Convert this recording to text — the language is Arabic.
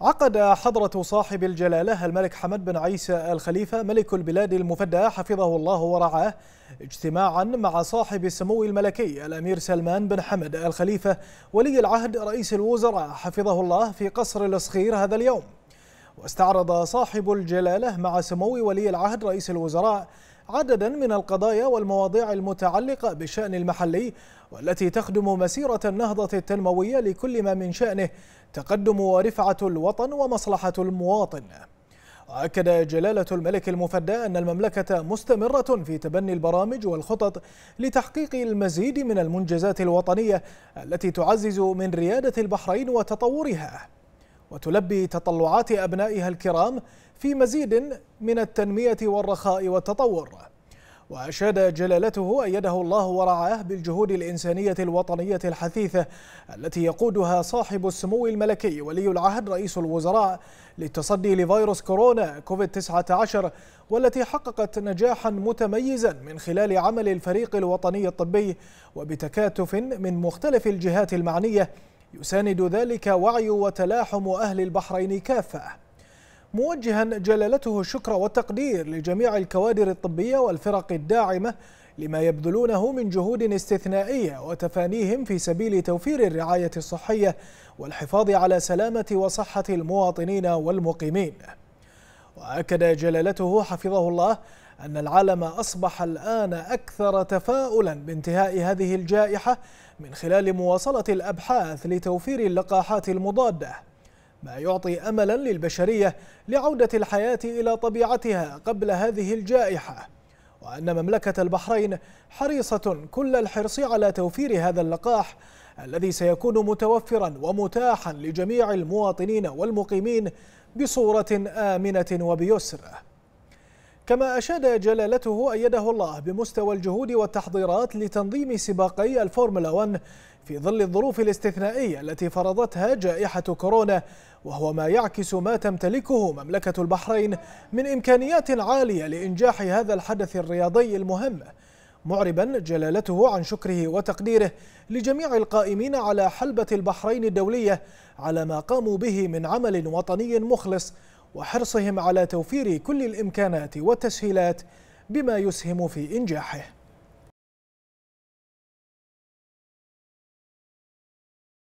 عقد حضرة صاحب الجلالة الملك حمد بن عيسى الخليفة ملك البلاد المفدى حفظه الله ورعاه اجتماعا مع صاحب السمو الملكي الأمير سلمان بن حمد الخليفة ولي العهد رئيس الوزراء حفظه الله في قصر الصخير هذا اليوم واستعرض صاحب الجلالة مع سمو ولي العهد رئيس الوزراء عددا من القضايا والمواضيع المتعلقة بالشأن المحلي والتي تخدم مسيرة النهضة التنموية لكل ما من شأنه تقدم ورفعة الوطن ومصلحة المواطن وأكد جلالة الملك المفدى أن المملكة مستمرة في تبني البرامج والخطط لتحقيق المزيد من المنجزات الوطنية التي تعزز من ريادة البحرين وتطورها وتلبي تطلعات أبنائها الكرام في مزيد من التنمية والرخاء والتطور وأشاد جلالته أيده الله ورعاه بالجهود الإنسانية الوطنية الحثيثة التي يقودها صاحب السمو الملكي ولي العهد رئيس الوزراء للتصدي لفيروس كورونا كوفيد-19 والتي حققت نجاحا متميزا من خلال عمل الفريق الوطني الطبي وبتكاتف من مختلف الجهات المعنية يساند ذلك وعي وتلاحم أهل البحرين كافة موجها جلالته الشكر والتقدير لجميع الكوادر الطبية والفرق الداعمة لما يبذلونه من جهود استثنائية وتفانيهم في سبيل توفير الرعاية الصحية والحفاظ على سلامة وصحة المواطنين والمقيمين وأكد جلالته حفظه الله أن العالم أصبح الآن أكثر تفاؤلا بانتهاء هذه الجائحة من خلال مواصلة الأبحاث لتوفير اللقاحات المضادة ما يعطي أملا للبشرية لعودة الحياة إلى طبيعتها قبل هذه الجائحة وأن مملكة البحرين حريصة كل الحرص على توفير هذا اللقاح الذي سيكون متوفرا ومتاحا لجميع المواطنين والمقيمين بصورة آمنة وبيسر كما أشاد جلالته أيده الله بمستوى الجهود والتحضيرات لتنظيم سباقي الفورمولا 1 في ظل الظروف الاستثنائية التي فرضتها جائحة كورونا وهو ما يعكس ما تمتلكه مملكة البحرين من إمكانيات عالية لإنجاح هذا الحدث الرياضي المهم معربا جلالته عن شكره وتقديره لجميع القائمين على حلبة البحرين الدولية على ما قاموا به من عمل وطني مخلص وحرصهم على توفير كل الإمكانات والتسهيلات بما يسهم في إنجاحه